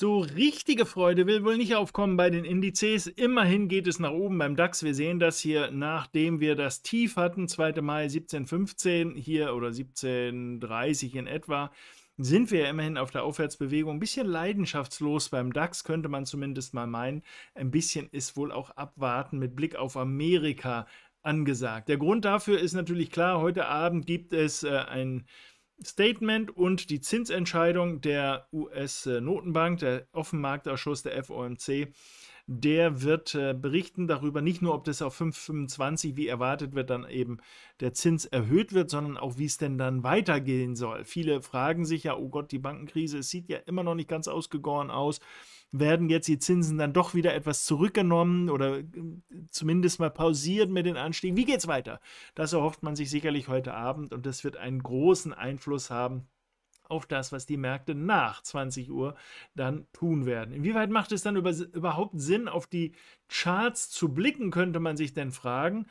So richtige Freude will wohl nicht aufkommen bei den Indizes. Immerhin geht es nach oben beim DAX. Wir sehen das hier, nachdem wir das Tief hatten, 2. Mai 1715 hier oder 1730 in etwa, sind wir ja immerhin auf der Aufwärtsbewegung. Ein bisschen leidenschaftslos beim DAX, könnte man zumindest mal meinen. Ein bisschen ist wohl auch abwarten mit Blick auf Amerika angesagt. Der Grund dafür ist natürlich klar, heute Abend gibt es äh, ein Statement und die Zinsentscheidung der US-Notenbank, der Offenmarktausschuss der FOMC, der wird äh, berichten darüber, nicht nur, ob das auf 5,25 wie erwartet wird, dann eben der Zins erhöht wird, sondern auch, wie es denn dann weitergehen soll. Viele fragen sich ja, oh Gott, die Bankenkrise, es sieht ja immer noch nicht ganz ausgegoren aus. Werden jetzt die Zinsen dann doch wieder etwas zurückgenommen oder äh, zumindest mal pausiert mit den Anstiegen? Wie geht es weiter? Das erhofft man sich sicherlich heute Abend und das wird einen großen Einfluss haben auf das, was die Märkte nach 20 Uhr dann tun werden. Inwieweit macht es dann über, überhaupt Sinn, auf die Charts zu blicken, könnte man sich denn fragen.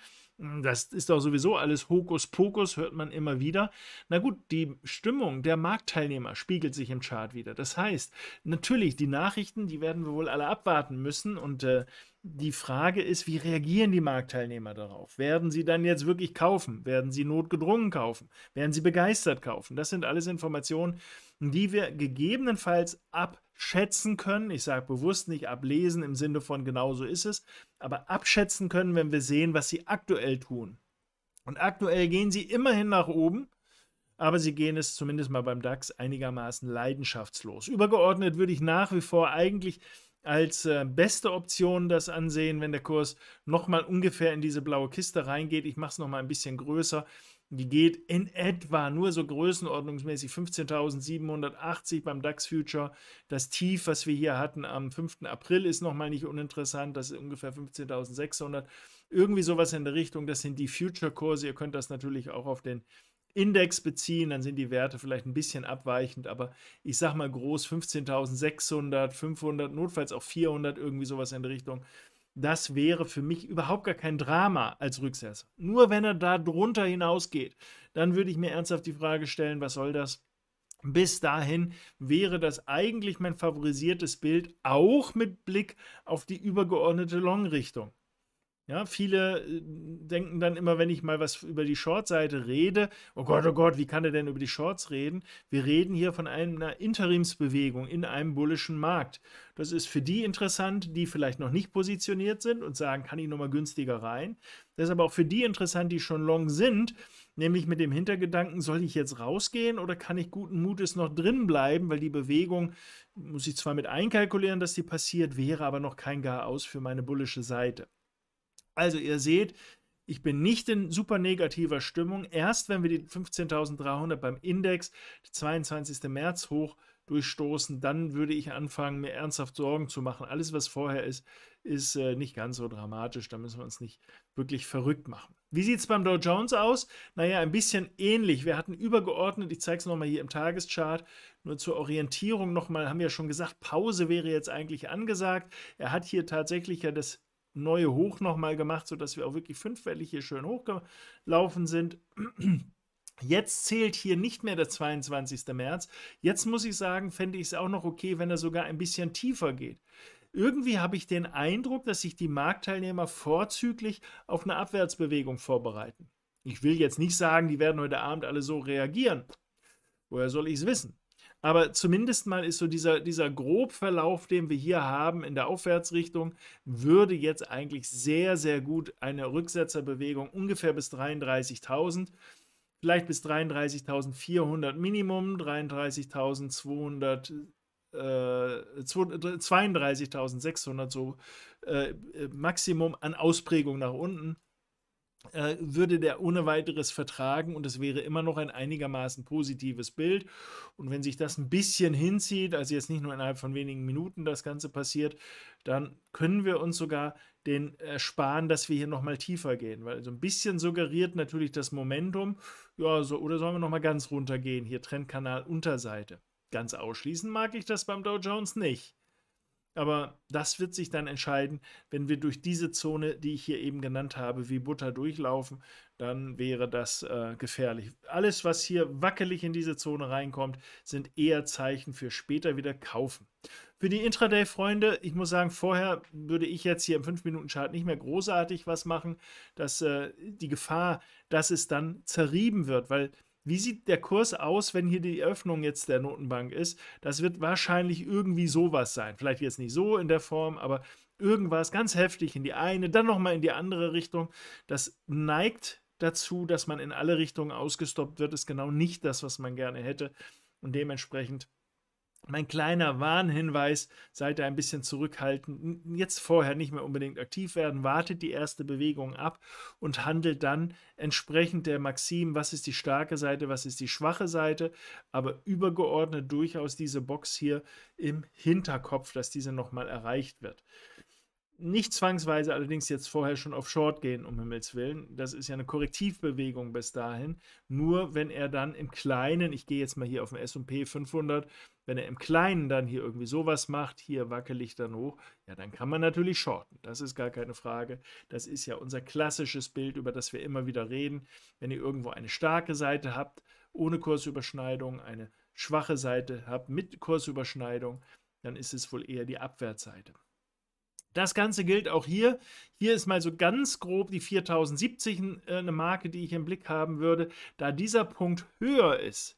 Das ist doch sowieso alles Hokuspokus, hört man immer wieder. Na gut, die Stimmung der Marktteilnehmer spiegelt sich im Chart wieder. Das heißt, natürlich, die Nachrichten, die werden wir wohl alle abwarten müssen. Und äh, die Frage ist, wie reagieren die Marktteilnehmer darauf? Werden sie dann jetzt wirklich kaufen? Werden sie notgedrungen kaufen? Werden sie begeistert kaufen? Das sind alles Informationen, die die wir gegebenenfalls abschätzen können. Ich sage bewusst nicht ablesen im Sinne von genau so ist es, aber abschätzen können, wenn wir sehen, was sie aktuell tun. Und aktuell gehen sie immerhin nach oben, aber sie gehen es zumindest mal beim DAX einigermaßen leidenschaftslos. Übergeordnet würde ich nach wie vor eigentlich als äh, beste Option das ansehen, wenn der Kurs nochmal ungefähr in diese blaue Kiste reingeht. Ich mache es nochmal ein bisschen größer. Die geht in etwa nur so größenordnungsmäßig 15.780 beim DAX Future. Das Tief, was wir hier hatten am 5. April, ist nochmal nicht uninteressant. Das ist ungefähr 15.600. Irgendwie sowas in der Richtung. Das sind die Future-Kurse. Ihr könnt das natürlich auch auf den Index beziehen, dann sind die Werte vielleicht ein bisschen abweichend, aber ich sag mal groß 15.600, 500, notfalls auch 400, irgendwie sowas in der Richtung das wäre für mich überhaupt gar kein Drama als Rücksetzer. Nur wenn er da drunter hinausgeht, dann würde ich mir ernsthaft die Frage stellen, was soll das? Bis dahin wäre das eigentlich mein favorisiertes Bild, auch mit Blick auf die übergeordnete Long-Richtung. Ja, viele äh, denken dann immer, wenn ich mal was über die Short-Seite rede, oh Gott, oh Gott, wie kann er denn über die Shorts reden? Wir reden hier von einer Interimsbewegung in einem bullischen Markt. Das ist für die interessant, die vielleicht noch nicht positioniert sind und sagen, kann ich nochmal günstiger rein? Das ist aber auch für die interessant, die schon long sind, nämlich mit dem Hintergedanken, soll ich jetzt rausgehen oder kann ich guten Mutes noch drin bleiben, weil die Bewegung muss ich zwar mit einkalkulieren, dass die passiert, wäre aber noch kein Gar aus für meine bullische Seite. Also ihr seht, ich bin nicht in super negativer Stimmung. Erst wenn wir die 15.300 beim Index, 22. März hoch durchstoßen, dann würde ich anfangen, mir ernsthaft Sorgen zu machen. Alles, was vorher ist, ist äh, nicht ganz so dramatisch. Da müssen wir uns nicht wirklich verrückt machen. Wie sieht es beim Dow Jones aus? Naja, ein bisschen ähnlich. Wir hatten übergeordnet, ich zeige es nochmal hier im Tageschart, nur zur Orientierung nochmal, haben wir ja schon gesagt, Pause wäre jetzt eigentlich angesagt. Er hat hier tatsächlich ja das neue hoch nochmal gemacht, sodass wir auch wirklich fünfwellig hier schön hochgelaufen sind. Jetzt zählt hier nicht mehr der 22. März. Jetzt muss ich sagen, fände ich es auch noch okay, wenn er sogar ein bisschen tiefer geht. Irgendwie habe ich den Eindruck, dass sich die Marktteilnehmer vorzüglich auf eine Abwärtsbewegung vorbereiten. Ich will jetzt nicht sagen, die werden heute Abend alle so reagieren. Woher soll ich es wissen? Aber zumindest mal ist so dieser, dieser Grobverlauf, den wir hier haben in der Aufwärtsrichtung, würde jetzt eigentlich sehr, sehr gut eine Rücksetzerbewegung ungefähr bis 33.000 vielleicht bis 33.400 Minimum, 33.200, 32.600 äh, so äh, äh, Maximum an Ausprägung nach unten. Äh, würde der ohne weiteres vertragen und es wäre immer noch ein einigermaßen positives Bild. Und wenn sich das ein bisschen hinzieht, also jetzt nicht nur innerhalb von wenigen Minuten das Ganze passiert, dann können wir uns sogar den ersparen, dass wir hier nochmal tiefer gehen, weil so ein bisschen suggeriert natürlich das Momentum, ja, so, oder sollen wir nochmal ganz runtergehen, hier Trendkanal Unterseite. Ganz ausschließen mag ich das beim Dow Jones nicht. Aber das wird sich dann entscheiden, wenn wir durch diese Zone, die ich hier eben genannt habe, wie Butter durchlaufen, dann wäre das äh, gefährlich. Alles, was hier wackelig in diese Zone reinkommt, sind eher Zeichen für später wieder kaufen. Für die Intraday-Freunde, ich muss sagen, vorher würde ich jetzt hier im 5-Minuten-Chart nicht mehr großartig was machen, dass äh, die Gefahr, dass es dann zerrieben wird, weil wie sieht der Kurs aus, wenn hier die Öffnung jetzt der Notenbank ist? Das wird wahrscheinlich irgendwie sowas sein. Vielleicht jetzt nicht so in der Form, aber irgendwas ganz heftig in die eine, dann nochmal in die andere Richtung. Das neigt dazu, dass man in alle Richtungen ausgestoppt wird, ist genau nicht das, was man gerne hätte. Und dementsprechend mein kleiner Warnhinweis, seid da ein bisschen zurückhaltend. Jetzt vorher nicht mehr unbedingt aktiv werden, wartet die erste Bewegung ab und handelt dann entsprechend der Maxim, was ist die starke Seite, was ist die schwache Seite, aber übergeordnet durchaus diese Box hier im Hinterkopf, dass diese nochmal erreicht wird. Nicht zwangsweise allerdings jetzt vorher schon auf Short gehen, um Himmels Willen. Das ist ja eine Korrektivbewegung bis dahin. Nur wenn er dann im Kleinen, ich gehe jetzt mal hier auf den SP 500, wenn er im Kleinen dann hier irgendwie sowas macht, hier wackelig dann hoch, ja, dann kann man natürlich shorten. Das ist gar keine Frage. Das ist ja unser klassisches Bild, über das wir immer wieder reden. Wenn ihr irgendwo eine starke Seite habt, ohne Kursüberschneidung, eine schwache Seite habt mit Kursüberschneidung, dann ist es wohl eher die Abwärtsseite. Das Ganze gilt auch hier. Hier ist mal so ganz grob die 4070 äh, eine Marke, die ich im Blick haben würde. Da dieser Punkt höher ist,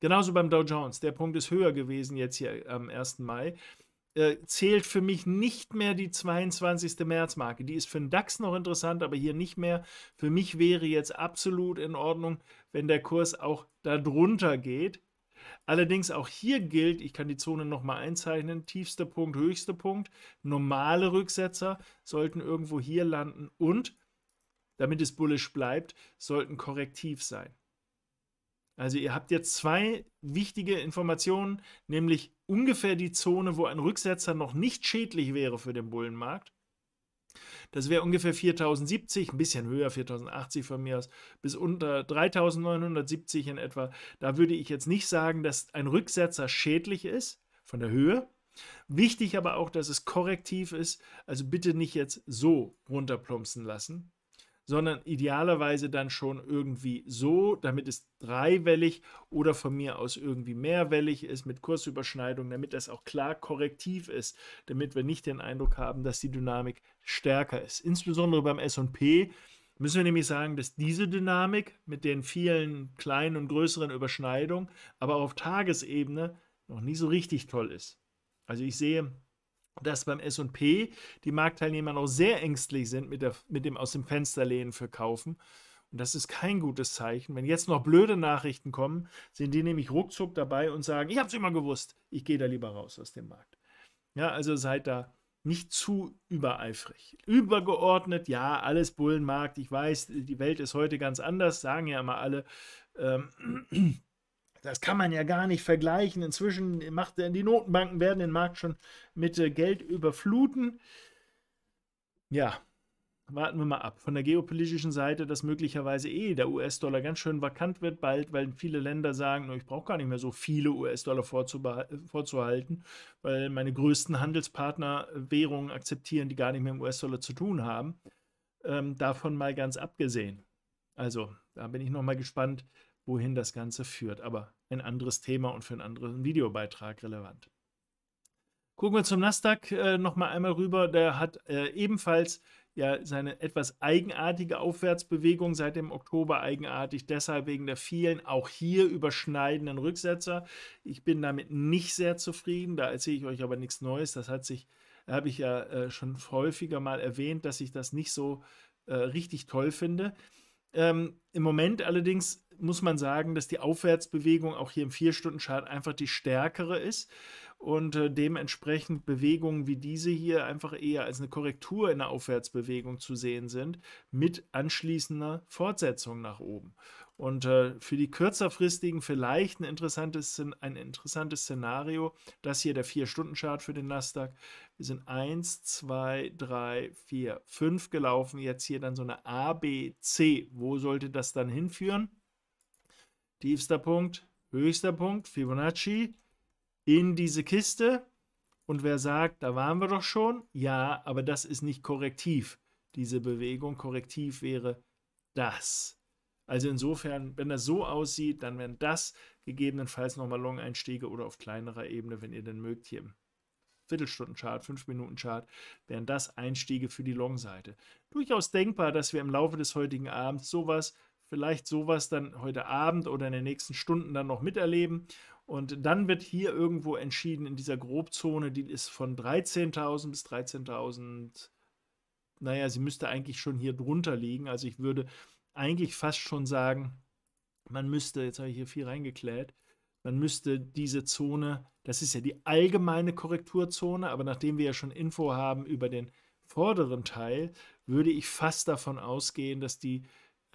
genauso beim Dow Jones, der Punkt ist höher gewesen jetzt hier am 1. Mai, äh, zählt für mich nicht mehr die 22. März-Marke. Die ist für den DAX noch interessant, aber hier nicht mehr. Für mich wäre jetzt absolut in Ordnung, wenn der Kurs auch darunter geht. Allerdings auch hier gilt, ich kann die Zone nochmal einzeichnen, tiefster Punkt, höchster Punkt, normale Rücksetzer sollten irgendwo hier landen und, damit es bullisch bleibt, sollten korrektiv sein. Also ihr habt jetzt zwei wichtige Informationen, nämlich ungefähr die Zone, wo ein Rücksetzer noch nicht schädlich wäre für den Bullenmarkt das wäre ungefähr 4070, ein bisschen höher, 4080 von mir aus, bis unter 3970 in etwa. Da würde ich jetzt nicht sagen, dass ein Rücksetzer schädlich ist von der Höhe. Wichtig aber auch, dass es korrektiv ist. Also bitte nicht jetzt so runterplumpsen lassen sondern idealerweise dann schon irgendwie so, damit es dreiwellig oder von mir aus irgendwie mehrwellig ist mit Kursüberschneidung, damit das auch klar korrektiv ist, damit wir nicht den Eindruck haben, dass die Dynamik stärker ist. Insbesondere beim S&P müssen wir nämlich sagen, dass diese Dynamik mit den vielen kleinen und größeren Überschneidungen, aber auch auf Tagesebene noch nie so richtig toll ist. Also ich sehe dass beim SP die Marktteilnehmer noch sehr ängstlich sind mit, der, mit dem aus dem Fenster lehnen für Kaufen. Und das ist kein gutes Zeichen. Wenn jetzt noch blöde Nachrichten kommen, sind die nämlich ruckzuck dabei und sagen, ich habe es immer gewusst, ich gehe da lieber raus aus dem Markt. Ja, also seid da nicht zu übereifrig. Übergeordnet, ja, alles Bullenmarkt. Ich weiß, die Welt ist heute ganz anders, sagen ja immer alle. Ähm, das kann man ja gar nicht vergleichen. Inzwischen macht die Notenbanken werden den Markt schon mit äh, Geld überfluten. Ja, warten wir mal ab. Von der geopolitischen Seite, dass möglicherweise eh der US-Dollar ganz schön vakant wird bald, weil viele Länder sagen, ich brauche gar nicht mehr so viele US-Dollar vorzuhalten, weil meine größten Handelspartner äh, Währungen akzeptieren, die gar nicht mehr im US-Dollar zu tun haben. Ähm, davon mal ganz abgesehen. Also, da bin ich nochmal gespannt, wohin das Ganze führt. Aber ein anderes Thema und für einen anderen Videobeitrag relevant. Gucken wir zum Nasdaq äh, nochmal einmal rüber. Der hat äh, ebenfalls ja seine etwas eigenartige Aufwärtsbewegung seit dem Oktober eigenartig, deshalb wegen der vielen auch hier überschneidenden Rücksetzer. Ich bin damit nicht sehr zufrieden, da erzähle ich euch aber nichts Neues. Das hat sich, habe ich ja äh, schon häufiger mal erwähnt, dass ich das nicht so äh, richtig toll finde. Ähm, Im Moment allerdings muss man sagen, dass die Aufwärtsbewegung auch hier im 4 stunden chart einfach die stärkere ist und äh, dementsprechend Bewegungen wie diese hier einfach eher als eine Korrektur in der Aufwärtsbewegung zu sehen sind, mit anschließender Fortsetzung nach oben. Und äh, für die kürzerfristigen vielleicht ein interessantes, ein interessantes Szenario, das hier der 4-Stunden-Chart für den Nasdaq. Wir sind 1, 2, 3, 4, 5 gelaufen, jetzt hier dann so eine ABC. Wo sollte das dann hinführen? tiefster Punkt, höchster Punkt, Fibonacci, in diese Kiste. Und wer sagt, da waren wir doch schon, ja, aber das ist nicht korrektiv, diese Bewegung. Korrektiv wäre das. Also insofern, wenn das so aussieht, dann wären das gegebenenfalls nochmal Long-Einstiege oder auf kleinerer Ebene, wenn ihr denn mögt, hier im Viertelstunden-Chart, 5-Minuten-Chart, wären das Einstiege für die Long-Seite. Durchaus denkbar, dass wir im Laufe des heutigen Abends sowas vielleicht sowas dann heute Abend oder in den nächsten Stunden dann noch miterleben. Und dann wird hier irgendwo entschieden in dieser Grobzone, die ist von 13.000 bis 13.000. Naja, sie müsste eigentlich schon hier drunter liegen. Also ich würde eigentlich fast schon sagen, man müsste, jetzt habe ich hier viel reingeklärt, man müsste diese Zone, das ist ja die allgemeine Korrekturzone, aber nachdem wir ja schon Info haben über den vorderen Teil, würde ich fast davon ausgehen, dass die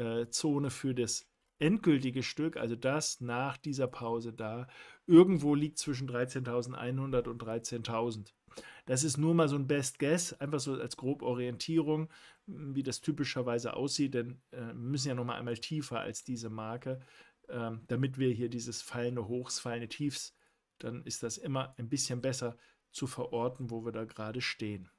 äh, Zone für das endgültige Stück, also das nach dieser Pause da, irgendwo liegt zwischen 13.100 und 13.000. Das ist nur mal so ein Best Guess, einfach so als grob Orientierung, hm, wie das typischerweise aussieht, denn äh, wir müssen ja noch mal einmal tiefer als diese Marke, äh, damit wir hier dieses fallende Hochs, fallende Tiefs, dann ist das immer ein bisschen besser zu verorten, wo wir da gerade stehen.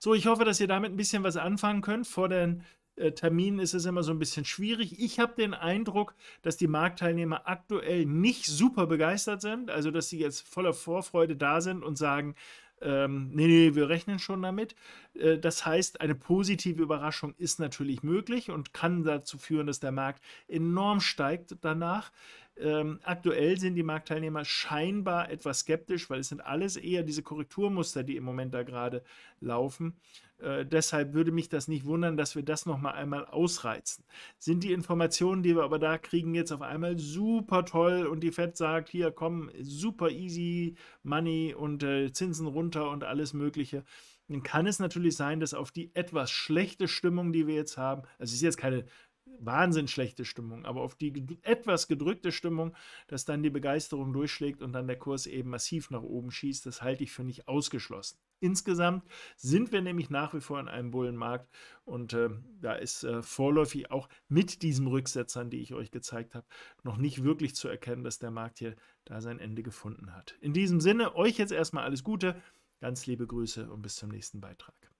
So, ich hoffe, dass ihr damit ein bisschen was anfangen könnt vor den äh, Terminen ist es immer so ein bisschen schwierig. Ich habe den Eindruck, dass die Marktteilnehmer aktuell nicht super begeistert sind, also dass sie jetzt voller Vorfreude da sind und sagen, ähm, nee, nee, wir rechnen schon damit. Äh, das heißt, eine positive Überraschung ist natürlich möglich und kann dazu führen, dass der Markt enorm steigt danach. Ähm, aktuell sind die Marktteilnehmer scheinbar etwas skeptisch, weil es sind alles eher diese Korrekturmuster, die im Moment da gerade laufen. Äh, deshalb würde mich das nicht wundern, dass wir das nochmal einmal ausreizen. Sind die Informationen, die wir aber da kriegen, jetzt auf einmal super toll und die FED sagt, hier kommen super easy Money und äh, Zinsen runter und alles Mögliche dann kann es natürlich sein, dass auf die etwas schlechte Stimmung, die wir jetzt haben, also es ist jetzt keine Wahnsinn schlechte Stimmung, aber auf die etwas gedrückte Stimmung, dass dann die Begeisterung durchschlägt und dann der Kurs eben massiv nach oben schießt, das halte ich für nicht ausgeschlossen. Insgesamt sind wir nämlich nach wie vor in einem Bullenmarkt und äh, da ist äh, vorläufig auch mit diesen Rücksetzern, die ich euch gezeigt habe, noch nicht wirklich zu erkennen, dass der Markt hier da sein Ende gefunden hat. In diesem Sinne, euch jetzt erstmal alles Gute, ganz liebe Grüße und bis zum nächsten Beitrag.